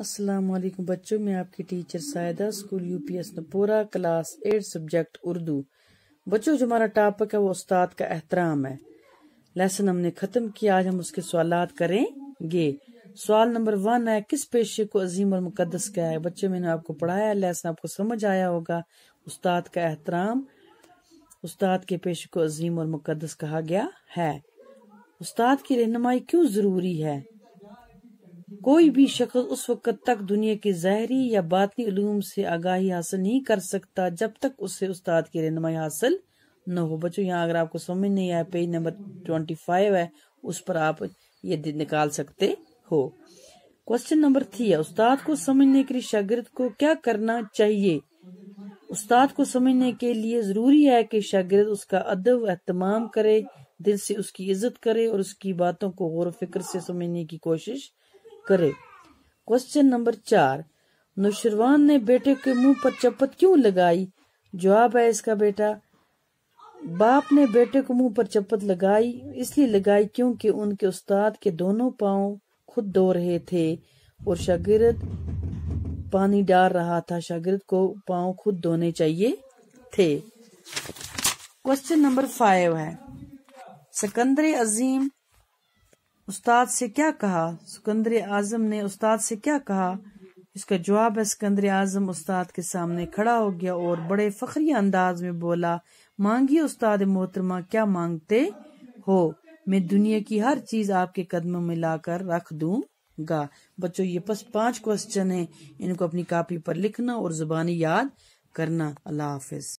वालेकुम बच्चों में आपकी teacher Saida school UPS Napora class eight subject Urdu बच्चों जो हमारा टॉपिक है वो उस्ताद का एहतराम है लेसन हमने खत्म किया आज हम उसके सवाल करेंगे सवाल नंबर वन है किस पेशे को अजीम और मुकदस क्या है बच्चे मैंने आपको पढ़ाया लेसन आपको समझ आया होगा उस्ताद का एहतराम उस्ताद के पेशे को अजीम और मुकदस कहा गया है उस्ताद की रहनुमाई क्यों जरूरी है कोई भी शख्स उस वक़्त तक दुनिया के जहरी या बातनी अलूम से आगाही हासिल नहीं कर सकता जब तक उससे उस्ताद की रहनमाई हासिल न हो बच्चों यहाँ अगर आपको समझ नहीं आया पेज नंबर ट्वेंटी फाइव है उस पर आप ये निकाल सकते हो क्वेश्चन नंबर थ्री है उस्ताद को समझने के लिए शागिर्द को क्या करना चाहिए उस्ताद को समझने के लिए जरूरी है कि शागिर्द उसका अदब एहतमाम करे दिल से उसकी इज्जत करे और उसकी बातों को गौर फिक्र से समझने की कोशिश करे क्वेश्चन नंबर चार नुशरवान ने बेटे के मुंह पर चपत क्यों लगाई जवाब है इसका बेटा बाप ने बेटे को मुंह पर चपत लगाई इसलिए लगाई क्योंकि उनके उस्ताद के दोनों पाओ खुद धो रहे थे और शागिर्द पानी डाल रहा था शागिर्द को पाओ खुद धोने चाहिए थे क्वेश्चन नंबर फाइव है सिकंदर अजीम उस्ताद से क्या कहा सिकंदर आजम ने उस्ताद से क्या कहा इसका जवाब है सिकंदर आजम उस्ताद के सामने खड़ा हो गया और बड़े फखरी अंदाज में बोला मांगी उस्ताद मोहतरमा क्या मांगते हो मैं दुनिया की हर चीज आपके कदमों में लाकर रख दूंगा बच्चों ये बस पांच क्वेश्चन है इनको अपनी कापी पर लिखना और जुबानी याद करना अल्लाह हाफिज